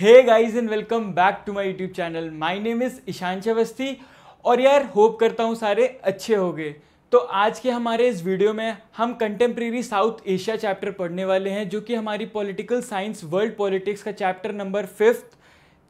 hey guys and welcome back to my YouTube channel my name is Ishaan Chavasthi और यार hope करता हूँ सारे अच्छे हो गए तो आज के हमारे इस वीडियो में हम कंटेम्प्रेरी साउथ एशिया चैप्टर पढ़ने वाले हैं जो कि हमारी पॉलिटिकल साइंस वर्ल्ड पॉलिटिक्स का चैप्टर नंबर फिफ्थ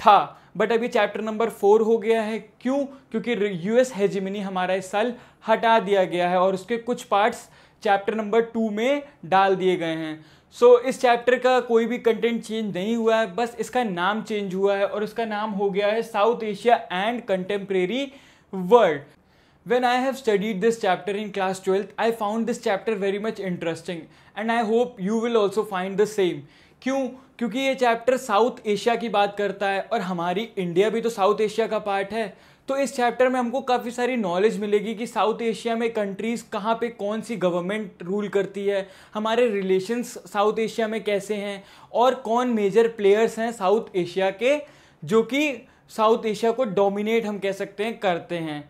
था बट अभी चैप्टर नंबर फोर हो गया है क्यों क्योंकि यूएस हेजिमिनी हमारा इस साल हटा दिया गया है और उसके कुछ पार्ट्स चैप्टर नंबर टू में डाल दिए गए हैं सो so, इस चैप्टर का कोई भी कंटेंट चेंज नहीं हुआ है बस इसका नाम चेंज हुआ है और इसका नाम हो गया है South Asia and contemporary world when I have studied this chapter in class twelfth I found this chapter very much interesting and I hope you will also find the same क्यों क्योंकि ये चैप्टर साउथ एशिया की बात करता है और हमारी India भी तो साउथ एशिया का पार्ट है तो इस चैप्टर में हमको काफ़ी सारी नॉलेज मिलेगी कि साउथ एशिया में कंट्रीज़ कहाँ पे कौन सी गवर्नमेंट रूल करती है हमारे रिलेशंस साउथ एशिया में कैसे हैं और कौन मेजर प्लेयर्स हैं साउथ एशिया के जो कि साउथ एशिया को डोमिनेट हम कह सकते हैं करते हैं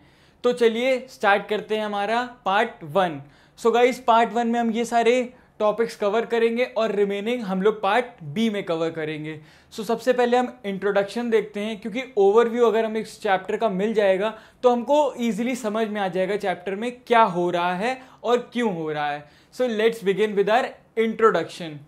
तो चलिए स्टार्ट करते हैं हमारा part one so guys part one में हम ये सारे टॉपिक्स कवर करेंगे और रिमेनिंग हम लोग पार्ट बी में कवर करेंगे सो so, सबसे पहले हम इंट्रोडक्शन देखते हैं क्योंकि ओवरव्यू अगर हमें इस चैप्टर का मिल जाएगा तो हमको ईजिली समझ में आ जाएगा चैप्टर में क्या हो रहा है और क्यों हो रहा है so let's begin with our introduction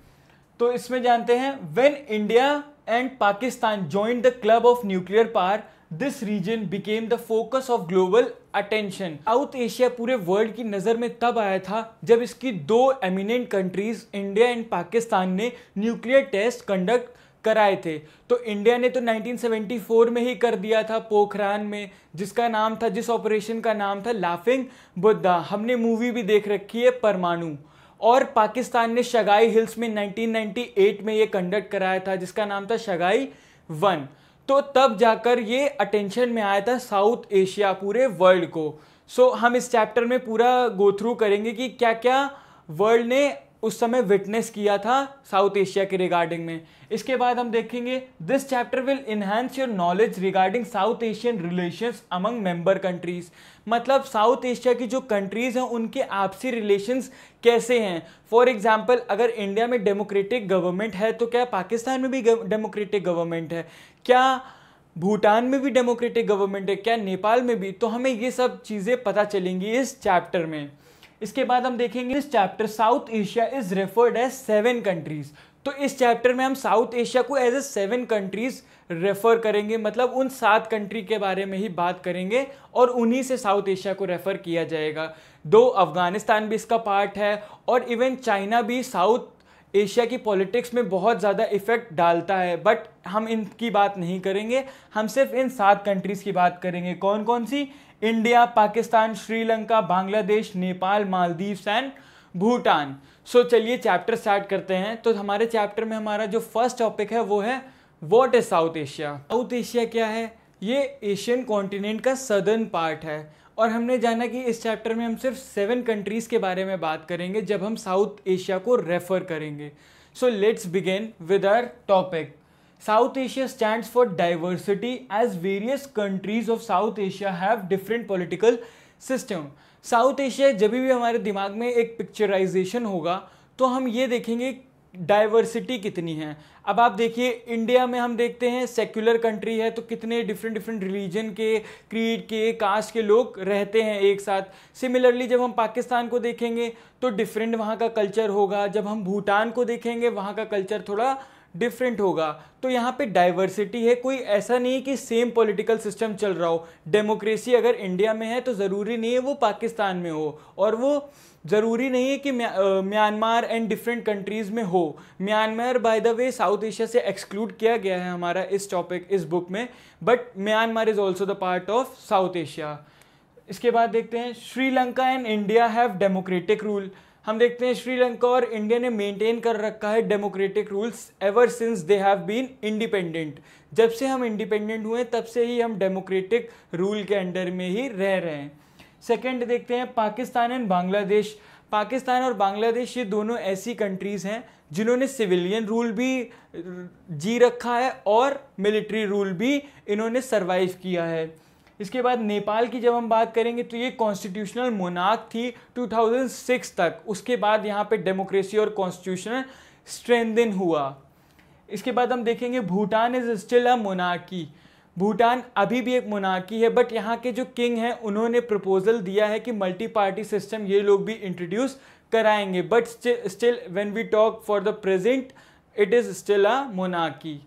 तो इसमें जानते हैं when India and Pakistan joined the club of nuclear power this region became the focus of global attention South Asia पूरे वर्ल्ड की नज़र में तब आया था जब इसकी दो eminent countries India and Pakistan ने न्यूक्लियर टेस्ट कंडक्ट कराए थे तो इंडिया ने तो 1974 में ही कर दिया था पोखरान में जिसका नाम था जिस ऑपरेशन का नाम था लाफिंग बुद्धा हमने मूवी भी देख रखी है परमाणु और पाकिस्तान ने शगाई हिल्स में 1998 में ये कंडक्ट कराया था जिसका नाम था शगाई वन तो तब जाकर ये अटेंशन में आया था साउथ एशिया पूरे वर्ल्ड को सो so, हम इस चैप्टर में पूरा गो थ्रू करेंगे कि क्या क्या वर्ल्ड ने उस समय विटनेस किया था साउथ एशिया के रिगार्डिंग में इसके बाद हम देखेंगे this chapter will enhance your knowledge regarding South Asian relations among member countries मतलब साउथ एशिया की जो कंट्रीज़ हैं उनके आपसी रिलेशंस कैसे हैं फॉर एग्जाम्पल अगर इंडिया में डेमोक्रेटिक गवर्नमेंट है तो क्या पाकिस्तान में भी डेमोक्रेटिक गवर्नमेंट है क्या भूटान में भी डेमोक्रेटिक गवर्नमेंट है क्या नेपाल में भी तो हमें ये सब चीज़ें पता चलेंगी इस चैप्टर में इसके बाद हम देखेंगे इस chapter South Asia is referred as seven countries तो इस चैप्टर में हम साउथ एशिया को as a seven countries refer करेंगे मतलब उन सात कंट्री के बारे में ही बात करेंगे और उन्हीं से साउथ एशिया को रेफर किया जाएगा दो अफगानिस्तान भी इसका पार्ट है और इवन चाइना भी साउथ एशिया की पॉलिटिक्स में बहुत ज़्यादा इफ़ेक्ट डालता है बट हम इनकी बात नहीं करेंगे हम सिर्फ इन सात कंट्रीज़ की बात करेंगे कौन कौन सी India Pakistan Sri Lanka Bangladesh Nepal Maldives and Bhutan so चलिए चैप्टर स्टार्ट करते हैं तो हमारे चैप्टर में हमारा जो फर्स्ट टॉपिक है वो है what is South Asia South Asia क्या है ये एशियन कॉन्टिनेंट का सदर्न पार्ट है और हमने जाना कि इस चैप्टर में हम सिर्फ सेवन कंट्रीज़ के बारे में बात करेंगे जब हम साउथ एशिया को रेफर करेंगे so let's begin with our topic South Asia stand for diversity as various countries of South Asia have different political system South Asia जब भी हमारे दिमाग में एक पिक्चराइजेशन होगा तो हम ये देखेंगे डाइवर्सिटी कितनी है अब आप देखिए इंडिया में हम देखते हैं सेक्युलर कंट्री है तो कितने डिफरेंट डिफरेंट रिलीजन के क्रीड के कास्ट के लोग रहते हैं एक साथ सिमिलरली जब हम पाकिस्तान को देखेंगे तो डिफरेंट वहाँ का कल्चर होगा जब हम भूटान को देखेंगे वहाँ का कल्चर थोड़ा डिफरेंट होगा तो यहाँ पे डाइवर्सिटी है कोई ऐसा नहीं कि सेम पॉलिटिकल सिस्टम चल रहा हो डेमोक्रेसी अगर इंडिया में है तो ज़रूरी नहीं है वो पाकिस्तान में हो और वो ज़रूरी नहीं है कि म्यांमार एंड डिफरेंट कंट्रीज़ में हो Myanmar by the way South Asia से एक्सक्लूड किया गया है हमारा इस टॉपिक इस बुक में but Myanmar is also the part of South Asia इसके बाद देखते हैं Sri Lanka and India have democratic rule हम देखते हैं श्रीलंका और इंडिया ने मेंटेन कर रखा है democratic rules ever since they have been independent जब से हम इंडिपेंडेंट हुए तब से ही हम डेमोक्रेटिक रूल के अंडर में ही रह रहे हैं सेकेंड देखते हैं पाकिस्तान एंड बांग्लादेश पाकिस्तान और बांग्लादेश ये दोनों ऐसी कंट्रीज़ हैं जिन्होंने सिविलियन रूल भी जी रखा है और मिलिट्री रूल भी इन्होंने सर्वाइव किया है इसके बाद नेपाल की जब हम बात करेंगे तो ये कॉन्स्टिट्यूशनल मोनाक थी 2006 तक उसके बाद यहाँ पे डेमोक्रेसी और कॉन्स्टिट्यूशन स्ट्रेंदन हुआ इसके बाद हम देखेंगे भूटान इज़ स्टिल अ मोनाकी भूटान अभी भी एक मोनाकी है बट यहाँ के जो किंग हैं उन्होंने प्रपोजल दिया है कि मल्टी पार्टी सिस्टम ये लोग भी इंट्रोड्यूस कराएंगे but still when we talk for the present it is still a मोनाकी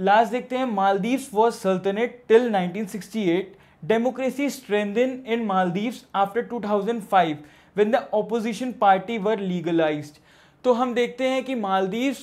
लास्ट देखते हैं Maldives was sultanate till 1968 democracy strengthen in Maldives after 2005 when the opposition party were legalise तो हम देखते हैं कि मालदीव्स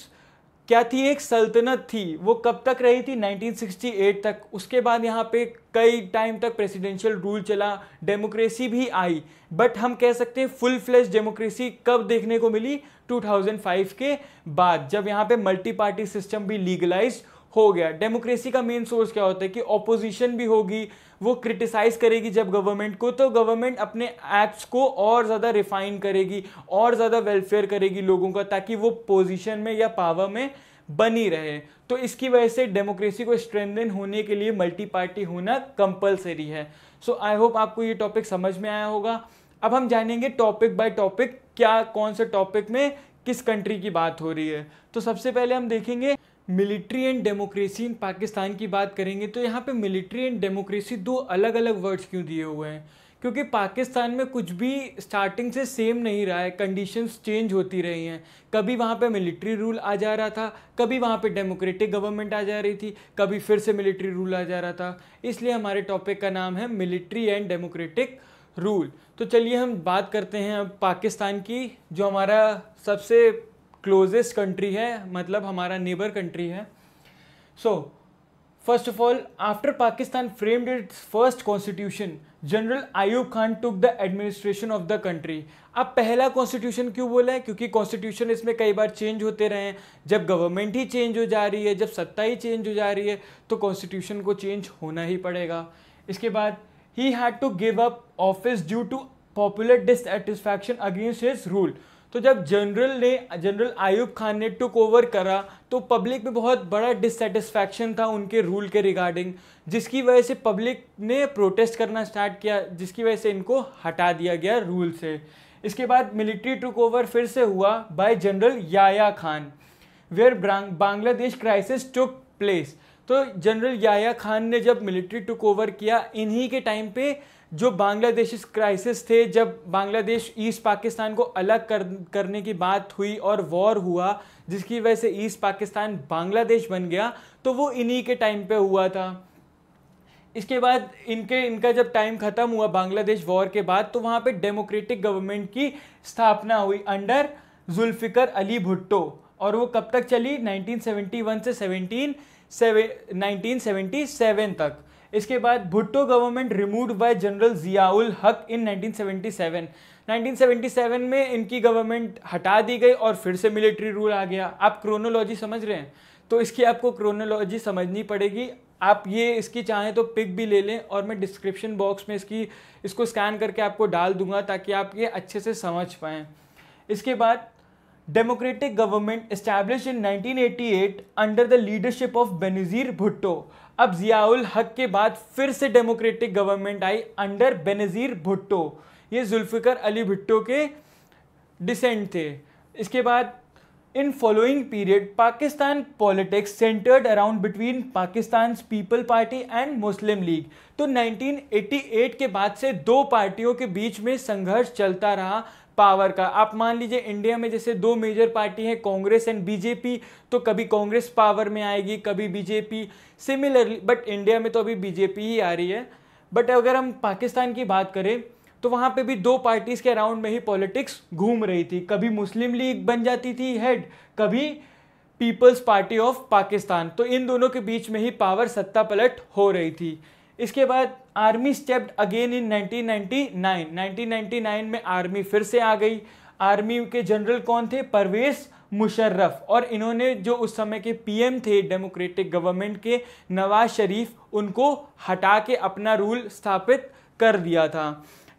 क्या थी एक सल्तनत थी वो कब तक रही थी 1968 तक उसके बाद यहाँ पे कई टाइम तक प्रेसिडेंशियल रूल चला डेमोक्रेसी भी आई बट हम कह सकते हैं फुल फ्लैश डेमोक्रेसी कब देखने को मिली 2005 के बाद जब यहाँ पे मल्टी पार्टी सिस्टम भी लीगलाइज हो गया डेमोक्रेसी का मेन सोर्स क्या होता है कि ऑपोजिशन भी होगी वो क्रिटिसाइज करेगी जब गवर्नमेंट को तो गवर्नमेंट अपने एक्ट्स को और ज़्यादा रिफाइन करेगी और ज़्यादा वेलफेयर करेगी लोगों का ताकि वो पोजिशन में या पावर में बनी रहे तो इसकी वजह से डेमोक्रेसी को स्ट्रेंथन होने के लिए मल्टी पार्टी होना कंपलसरी है सो आई होप आपको ये टॉपिक समझ में आया होगा अब हम जानेंगे टॉपिक बाय टॉपिक क्या कौन से टॉपिक में किस कंट्री की बात हो रही है तो सबसे पहले हम देखेंगे military and democracy in Pakistan की बात करेंगे तो यहाँ पे मिलिट्री एंड डेमोक्रेसी दो अलग अलग वर्ड्स क्यों दिए हुए हैं क्योंकि पाकिस्तान में कुछ भी स्टार्टिंग से सेम नहीं रहा है कंडीशंस चेंज होती रही हैं कभी वहाँ पे मिलिट्री रूल आ जा रहा था कभी वहाँ पे डेमोक्रेटिक गवर्नमेंट आ जा रही थी कभी फिर से मिलिट्री रूल आ जा रहा था इसलिए हमारे टॉपिक का नाम है मिलिट्री एंड डेमोक्रेटिक रूल तो चलिए हम बात करते हैं अब पाकिस्तान की जो हमारा सबसे क्लोजेस्ट कंट्री है मतलब हमारा नेबर कंट्री है so first of all after Pakistan framed its first constitution general Ayub Khan took the administration of the country अब पहला कॉन्स्टिट्यूशन क्यों बोला है क्योंकि कॉन्स्टिट्यूशन इसमें कई बार चेंज होते रहे हैं जब गवर्नमेंट ही चेंज हो जा रही है जब सत्ता ही चेंज हो जा रही है तो कॉन्स्टिट्यूशन को चेंज होना ही पड़ेगा इसके बाद he had to give up office due to popular dissatisfaction against his rule तो जब जनरल ने जनरल आयुब खान ने टुक ओवर करा तो पब्लिक में बहुत बड़ा डिससेटिस्फैक्शन था उनके रूल के रिगार्डिंग जिसकी वजह से पब्लिक ने प्रोटेस्ट करना स्टार्ट किया जिसकी वजह से इनको हटा दिया गया रूल से इसके बाद मिलिट्री टुक ओवर फिर से हुआ by general Yahya Khan where Bangladesh crisis took place तो जनरल याया खान ने जब मिलिट्री टुक ओवर किया इन्हीं के टाइम पे जो बांग्लादेश क्राइसिस थे जब बांग्लादेश ईस्ट पाकिस्तान को अलग कर, करने की बात हुई और वॉर हुआ जिसकी वजह से ईस्ट पाकिस्तान बांग्लादेश बन गया तो वो इन्हीं के टाइम पे हुआ था इसके बाद इनके इनका जब टाइम ख़त्म हुआ बांग्लादेश वॉर के बाद तो वहाँ पे डेमोक्रेटिक गवर्नमेंट की स्थापना हुई अंडर जुल्फ़िकर अली भुट्टो और वो कब तक चली 1971 से 17 नाइनटीन तक इसके बाद Bhutto government remove by general Ziaul Haq in 1977 1977 में इनकी गवर्नमेंट हटा दी गई और फिर से मिलिट्री रूल आ गया आप क्रोनोलॉजी समझ रहे हैं तो इसकी आपको क्रोनोलॉजी समझनी पड़ेगी आप ये इसकी चाहें तो पिक भी ले लें और मैं डिस्क्रिप्शन बॉक्स में इसकी इसको स्कैन करके आपको डाल दूंगा ताकि आप ये अच्छे से समझ पाएँ इसके बाद democratic government establish in 1988 under the leadership of Benazir Bhutto अब ज़ियाउल हक के बाद फिर से डेमोक्रेटिक गवर्नमेंट आई अंडर बेनज़ीर भुट्टो ये जुल्फ़िकर अली भुट्टो के डिसेंट थे इसके बाद in following period Pakistan politics centred around between Pakistan People Party and Muslim League तो 1988 के बाद से दो पार्टियों के बीच में संघर्ष चलता रहा पावर का आप मान लीजिए इंडिया में जैसे दो मेजर पार्टी है कांग्रेस एंड बीजेपी तो कभी कांग्रेस पावर में आएगी कभी बीजेपी सिमिलरली बट इंडिया में तो अभी बीजेपी ही आ रही है बट अगर हम पाकिस्तान की बात करें तो वहाँ पे भी दो पार्टीज़ के अराउंड में ही पॉलिटिक्स घूम रही थी कभी मुस्लिम लीग बन जाती थी हेड कभी पीपल्स पार्टी ऑफ पाकिस्तान तो इन दोनों के बीच में ही पावर सत्ता पलट हो रही थी इसके बाद आर्मी स्टेप्ड अगेन इन 1999 1999 में आर्मी फिर से आ गई आर्मी के जनरल कौन थे परवेज मुशर्रफ और इन्होंने जो उस समय के पीएम थे डेमोक्रेटिक गवर्नमेंट के नवाज शरीफ उनको हटा के अपना रूल स्थापित कर दिया था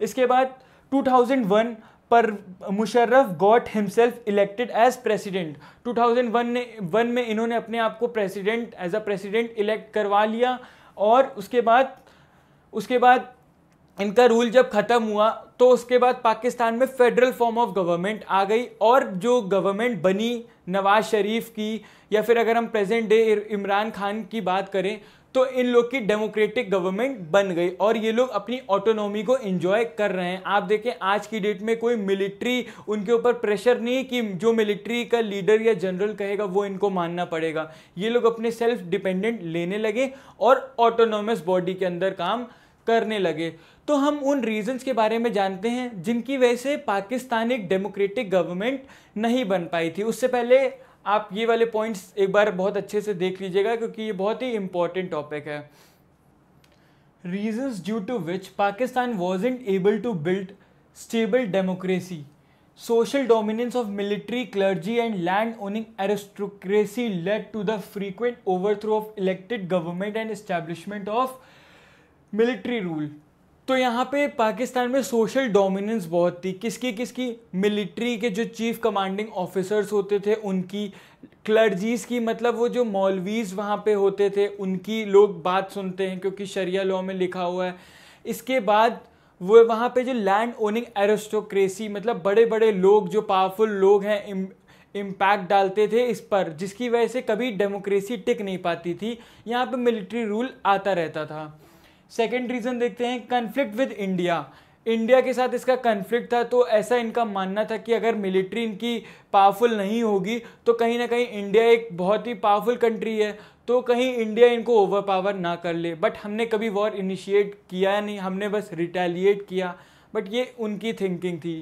इसके बाद 2001 पर Musharraf got himself elected as president 2001 ने वन में इन्होंने अपने आप को president as a president elect करवा लिया और उसके बाद उसके बाद इनका रूल जब ख़त्म हुआ तो उसके बाद पाकिस्तान में फेडरल फॉर्म ऑफ गवर्नमेंट आ गई और जो गवर्नमेंट बनी नवाज शरीफ की या फिर अगर हम प्रेजेंट डे इमरान खान की बात करें तो इन लोग की डेमोक्रेटिक गवर्नमेंट बन गई और ये लोग अपनी ऑटोनॉमी को इंजॉय कर रहे हैं आप देखें आज की डेट में कोई मिलिट्री उनके ऊपर प्रेशर नहीं कि जो मिलिट्री का लीडर या जनरल कहेगा वो इनको मानना पड़ेगा ये लोग अपने सेल्फ डिपेंडेंट लेने लगे और ऑटोनोमस बॉडी के अंदर काम करने लगे तो हम उन रीजंस के बारे में जानते हैं जिनकी वजह से पाकिस्तान एक डेमोक्रेटिक गवर्नमेंट नहीं बन पाई थी उससे पहले आप ये वाले पॉइंट्स एक बार बहुत अच्छे से देख लीजिएगा क्योंकि ये बहुत ही इंपॉर्टेंट टॉपिक है reasons due to which Pakistan was unable to build stable democracy social dominance of military clergy and land owning aristocracy led to the frequent overthrow of elected government and establishment of military rule तो यहाँ पे पाकिस्तान में social dominance बहुत थी किसकी किसकी military के जो चीफ कमांडिंग ऑफिसर्स होते थे उनकी क्लर्जीज की मतलब वो जो मौलवीज वहाँ पे होते थे उनकी लोग बात सुनते हैं क्योंकि शरिया लॉ में लिखा हुआ है इसके बाद वो वहाँ पे जो लैंड ओनिंग एरिस्टोक्रेसी मतलब बड़े बड़े लोग जो पावरफुल लोग हैं इम्पैक्ट डालते थे इस पर जिसकी वजह से कभी डेमोक्रेसी टिक नहीं पाती थी यहाँ पे मिलिट्री रूल आता रहता था सेकेंड रीज़न देखते हैं कन्फ्लिक्ट विद इंडिया इंडिया के साथ इसका कन्फ्लिक्ट था तो ऐसा इनका मानना था कि अगर मिलिट्री इनकी पावरफुल नहीं होगी तो कहीं ना कहीं इंडिया एक बहुत ही पावरफुल कंट्री है तो कहीं इंडिया इनको ओवर पावर ना कर ले बट हमने कभी वॉर इनिशिएट किया नहीं हमने बस रिटेलिएट किया बट ये उनकी थिंकिंग थी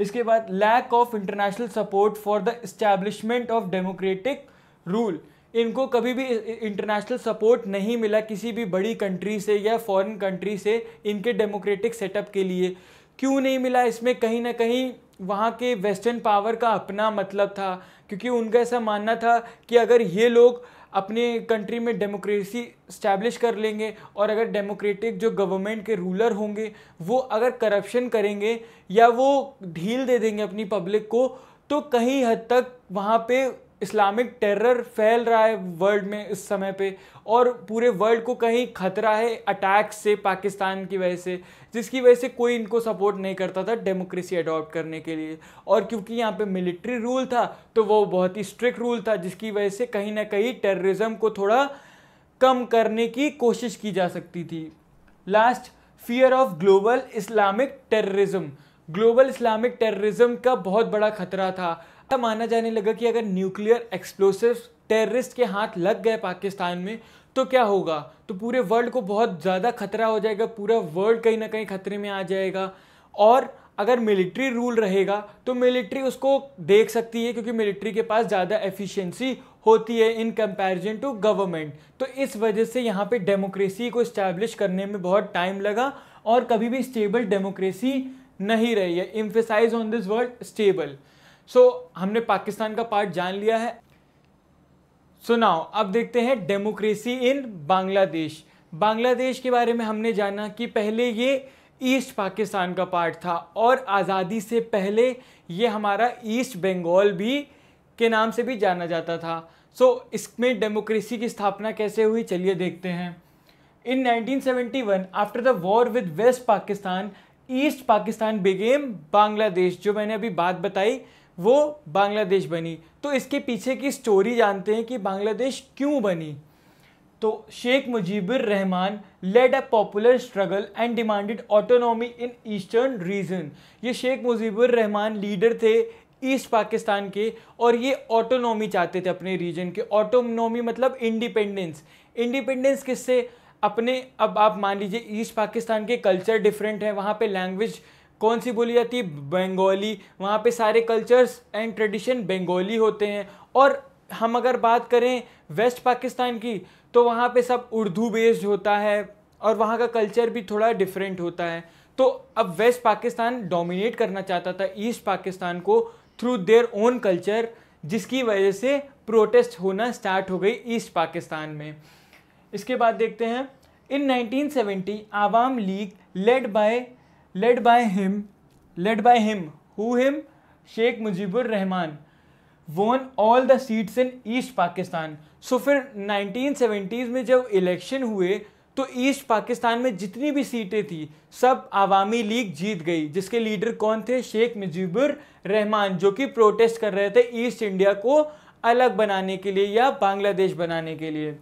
इसके बाद lack of international support for the establishment of democratic rule इनको कभी भी इंटरनेशनल सपोर्ट नहीं मिला किसी भी बड़ी कंट्री से या फॉरेन कंट्री से इनके डेमोक्रेटिक सेटअप के लिए क्यों नहीं मिला इसमें कहीं ना कहीं वहाँ के वेस्टर्न पावर का अपना मतलब था क्योंकि उनका ऐसा मानना था कि अगर ये लोग अपने कंट्री में डेमोक्रेसी स्टैब्लिश कर लेंगे और अगर डेमोक्रेटिक जो गवर्नमेंट के रूलर होंगे वो अगर करप्शन करेंगे या वो ढील दे देंगे अपनी पब्लिक को तो कहीं हद तक वहाँ पे इस्लामिक टेरर फैल रहा है वर्ल्ड में इस समय पे और पूरे वर्ल्ड को कहीं खतरा है अटैक से पाकिस्तान की वजह से जिसकी वजह से कोई इनको सपोर्ट नहीं करता था डेमोक्रेसी अडॉप्ट करने के लिए और क्योंकि यहाँ पे मिलिट्री रूल था तो वो बहुत ही स्ट्रिक्ट रूल था जिसकी वजह से कहीं ना कहीं टेररिज्म को थोड़ा कम करने की कोशिश की जा सकती थी last fear of global Islamic terrorism global Islamic terrorism का बहुत बड़ा खतरा था माना जाने लगा कि अगर न्यूक्लियर एक्सप्लोसिव टेररिस्ट के हाथ लग गए पाकिस्तान में तो क्या होगा तो पूरे वर्ल्ड को बहुत ज़्यादा खतरा हो जाएगा पूरा वर्ल्ड कहीं ना कहीं खतरे में आ जाएगा और अगर मिलिट्री रूल रहेगा तो मिलिट्री उसको देख सकती है क्योंकि मिलिट्री के पास ज़्यादा एफिशिएंसी होती है इन कंपैरिजन टू गवर्नमेंट तो इस वजह से यहाँ पे डेमोक्रेसी को इस्टेब्लिश करने में बहुत टाइम लगा और कभी भी स्टेबल डेमोक्रेसी नहीं रही है emphasise on this world stable so so, हमने पाकिस्तान का पार्ट जान लिया है सो so नाउ अब देखते हैं डेमोक्रेसी इन बांग्लादेश बांग्लादेश के बारे में हमने जाना कि पहले ये ईस्ट पाकिस्तान का पार्ट था और आज़ादी से पहले ये हमारा ईस्ट बंगाल भी के नाम से भी जाना जाता था सो so, इसमें डेमोक्रेसी की स्थापना कैसे हुई चलिए देखते हैं in 1971 after the war with West Pakistan East Pakistan became Bangladesh जो मैंने अभी बात बताई वो बांग्लादेश बनी तो इसके पीछे की स्टोरी जानते हैं कि बांग्लादेश क्यों बनी तो Sheikh Mujibur Rahman led a popular struggle and demanded autonomy in eastern region ये शेख मुजीबुर रहमान लीडर थे ईस्ट पाकिस्तान के और ये ऑटोनॉमी चाहते थे अपने रीजन के ऑटोनॉमी मतलब इंडिपेंडेंस इंडिपेंडेंस किससे अपने अब आप मान लीजिए ईस्ट पाकिस्तान के कल्चर डिफरेंट है वहाँ पे लैंग्वेज कौन सी बोली जाती है बंगाली वहाँ पे सारे कल्चर्स एंड ट्रेडिशन बंगाली होते हैं और हम अगर बात करें वेस्ट पाकिस्तान की तो वहाँ पे सब उर्दू बेस्ड होता है और वहाँ का कल्चर भी थोड़ा डिफरेंट होता है तो अब वेस्ट पाकिस्तान डोमिनेट करना चाहता था ईस्ट पाकिस्तान को थ्रू देयर ओन कल्चर जिसकी वजह से प्रोटेस्ट होना स्टार्ट हो गई ईस्ट पाकिस्तान में इसके बाद देखते हैं in 1970 Awami League led by led by him led by him who him Sheikh Mujibur Rahman won all the seats in East Pakistan so फिर 1970s में जब इलेक्शन हुए तो ईस्ट पाकिस्तान में जितनी भी सीटें थी सब आवामी लीग जीत गई जिसके लीडर कौन थे शेख मुजीबुर रहमान जो कि प्रोटेस्ट कर रहे थे ईस्ट इंडिया को अलग बनाने के लिए या बांग्लादेश बनाने के लिए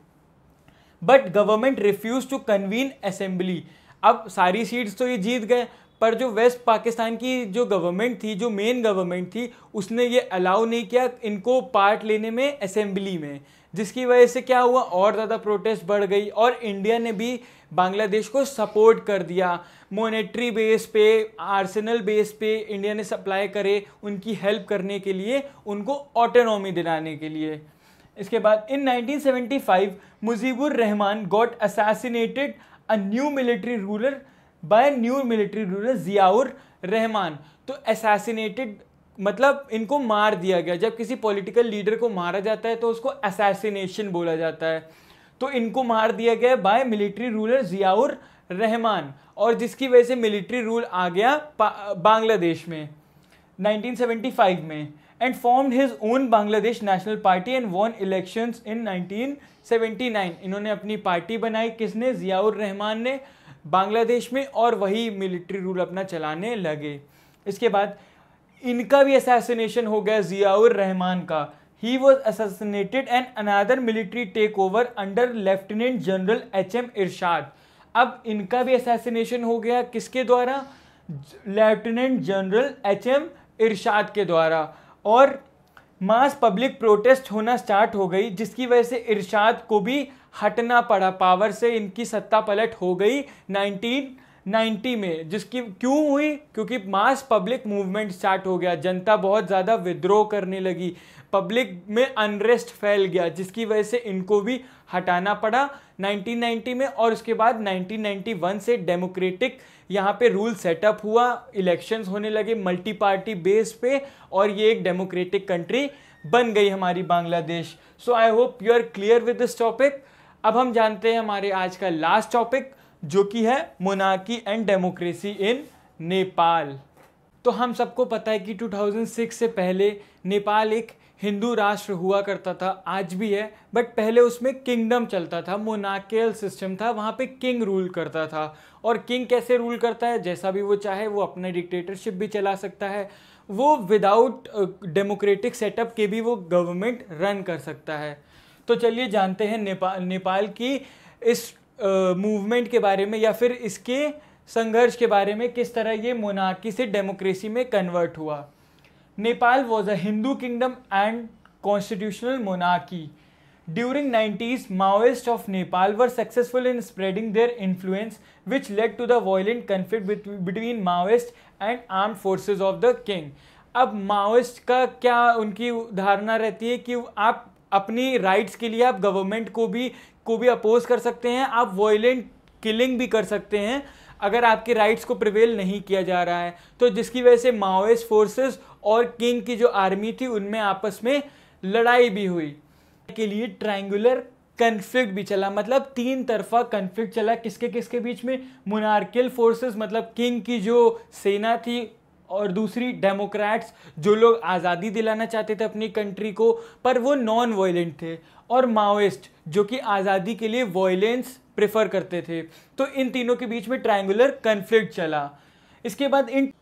but government refuse to convene assembly अब सारी सीट्स तो ये जीत गए पर जो वेस्ट पाकिस्तान की जो गवर्नमेंट थी जो मेन गवर्नमेंट थी उसने ये अलाउ नहीं किया इनको पार्ट लेने में असेंबली में जिसकी वजह से क्या हुआ और ज़्यादा प्रोटेस्ट बढ़ गई और इंडिया ने भी बांग्लादेश को सपोर्ट कर दिया मोनेट्री बेस पे आर्सेनल बेस पे इंडिया ने सप्लाई करे उनकी हेल्प करने के लिए उनको ऑटोनॉमी दिलाने के लिए इसके बाद in 1975 Mujibur Rahman got assassinated a new military ruler by new military ruler Ziaur Rahman तो असासीनेटेड मतलब इनको मार दिया गया जब किसी पॉलिटिकल लीडर को मारा जाता है तो उसको असासीनेशन बोला जाता है तो इनको मार दिया गया by military ruler Ziaur Rahman और जिसकी वजह से मिलिट्री रूल आ गया बांग्लादेश में 1975 में and formed his own Bangladesh National Party and won elections in 1979 इन्होंने अपनी पार्टी बनाई किसने जियाउर रहमान ने बांग्लादेश में और वही मिलिट्री रूल अपना चलाने लगे इसके बाद इनका भी असासीनेशन हो गया जियाउर रहमान का ही was assassinated and another military take over under lieutenant general H M Ershad अब इनका भी असासीनेशन हो गया किसके द्वारा lieutenant general H M Ershad के द्वारा और मास पब्लिक प्रोटेस्ट होना स्टार्ट हो गई जिसकी वजह से इरशाद को भी हटना पड़ा पावर से इनकी सत्ता पलट हो गई नाइनटीन 1990 में जिसकी क्यों हुई क्योंकि मास पब्लिक मूवमेंट स्टार्ट हो गया जनता बहुत ज़्यादा विद्रोह करने लगी पब्लिक में अनरेस्ट फैल गया जिसकी वजह से इनको भी हटाना पड़ा 1990 में और उसके बाद 1991 से डेमोक्रेटिक यहाँ पे रूल सेटअप हुआ इलेक्शंस होने लगे मल्टी पार्टी बेस पे और ये एक डेमोक्रेटिक कंट्री बन गई हमारी Bangladesh so I hope you are clear with this topic अब हम जानते हैं हमारे आज का लास्ट टॉपिक जो कि है मोनाकी एंड डेमोक्रेसी इन नेपाल तो हम सबको पता है कि 2006 से पहले नेपाल एक हिंदू राष्ट्र हुआ करता था आज भी है बट पहले उसमें किंगडम चलता था मोनाकेल सिस्टम था वहाँ पे किंग रूल करता था और किंग कैसे रूल करता है जैसा भी वो चाहे वो अपने डिक्टेटरशिप भी चला सकता है वो विदाउट डेमोक्रेटिक सेटअप के भी वो गवर्नमेंट रन कर सकता है तो चलिए जानते हैं नेपाल नेपाल की इस मूवमेंट के बारे में या फिर इसके संघर्ष के बारे में किस तरह ये मोनार्की से डेमोक्रेसी में कन्वर्ट हुआ Nepal was a Hindu kingdom and constitutional monarchy during nineties Maoist of Nepal were successful in spreading their influence which led to the violent conflict between Maoist and arm forces of the king अब Maoist का क्या उनकी धारणा रहती है कि आप अपनी राइट्स के लिए आप गवर्नमेंट को भी को भी अपोज कर सकते हैं आप वॉयलेंट किलिंग भी कर सकते हैं अगर आपके राइट्स को प्रिवेल नहीं किया जा रहा है तो जिसकी वजह से माओइस्ट फोर्सेस और किंग की जो आर्मी थी उनमें आपस में लड़ाई भी हुई के लिए ट्रायंगुलर कन्फ्लिक्ट भी चला मतलब तीन तरफा कन्फ्लिक्ट चला किसके किसके बीच में मुनार्किल फोर्सेस मतलब किंग की जो सेना थी और दूसरी डेमोक्रेट्स जो लोग आज़ादी दिलाना चाहते थे अपनी कंट्री को पर वो नॉन वायलेंट थे और माओइस्ट जो कि आज़ादी के लिए वायलेंस प्रेफर करते थे तो इन तीनों के बीच में ट्रायंगुलर कन्फ्लिक्ट चला इसके बाद in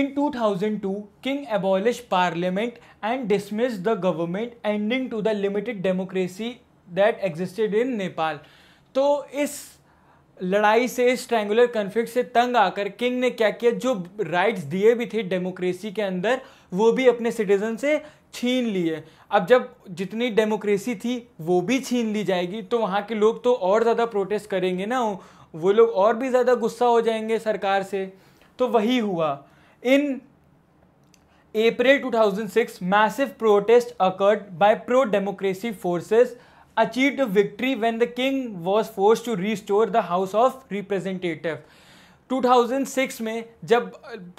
in 2002, king abolish parliament and dismiss the government ending to the limited democracy that existed in Nepal तो इस लड़ाई से स्ट्रैंगुलर कन्फ्लिक्ट से तंग आकर किंग ने क्या किया जो राइट्स दिए भी थे डेमोक्रेसी के अंदर वो भी अपने सिटीजन से छीन लिए अब जब जितनी डेमोक्रेसी थी वो भी छीन ली जाएगी तो वहाँ के लोग तो और ज़्यादा प्रोटेस्ट करेंगे ना वो लोग और भी ज़्यादा गुस्सा हो जाएंगे सरकार से तो वही हुआ in April 2006 massive protest occurred by pro democracy forces achieve the victory when the king was forced to restore the house of representative 2006 में जब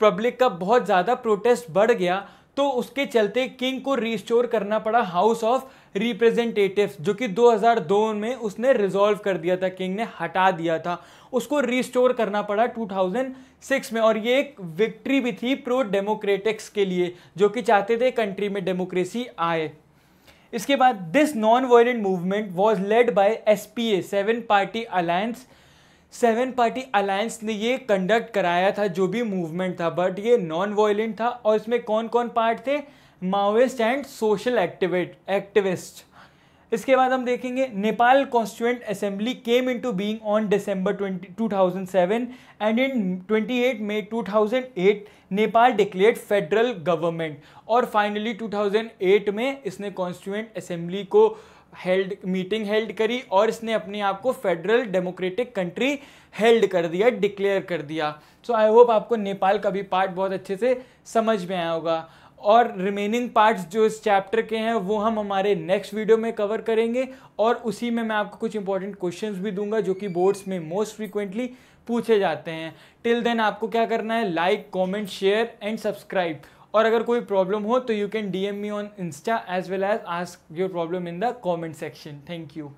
पब्लिक का बहुत ज़्यादा प्रोटेस्ट बढ़ गया तो उसके चलते किंग को रिस्टोर करना पड़ा हाउस ऑफ रिप्रेजेंटेटिव जो कि 2002 में उसने रिजॉल्व कर दिया था किंग ने हटा दिया था उसको रिस्टोर करना पड़ा 2006 में और ये एक विक्ट्री भी थी प्रो डेमोक्रेटिक्स के लिए जो कि चाहते थे कंट्री में डेमोक्रेसी आए इसके बाद this non violent movement was led by S P A seven party alliance seven party alliance ने ये कंडक्ट कराया था जो भी मूवमेंट था बट ये नॉन वायलेंट था और इसमें कौन कौन पार्ट थे Maoist and social activate activist इसके बाद हम देखेंगे Nepal constituent assembly came into being on December twenty two thousand seven and in twenty eight May two thousand eight Nepal declare federal government और फाइनली टू थाउजेंड एट में इसने constituent assembly को held meeting held करी और इसने अपने आप को फेडरल डेमोक्रेटिक कंट्री हेल्ड कर दिया डिक्लेयर कर दिया सो आई होप आपको नेपाल का भी पार्ट बहुत अच्छे से समझ में आया होगा और रिमेनिंग पार्ट्स जो इस चैप्टर के हैं वो हम हमारे नेक्स्ट वीडियो में कवर करेंगे और उसी में मैं आपको कुछ इंपॉर्टेंट क्वेश्चंस भी दूंगा जो कि बोर्ड्स में मोस्ट फ्रीक्वेंटली पूछे जाते हैं टिल देन आपको क्या करना है like comment share and subscribe और अगर कोई प्रॉब्लम हो तो you can D M me on insta as well as ask your problem in the comment section thank you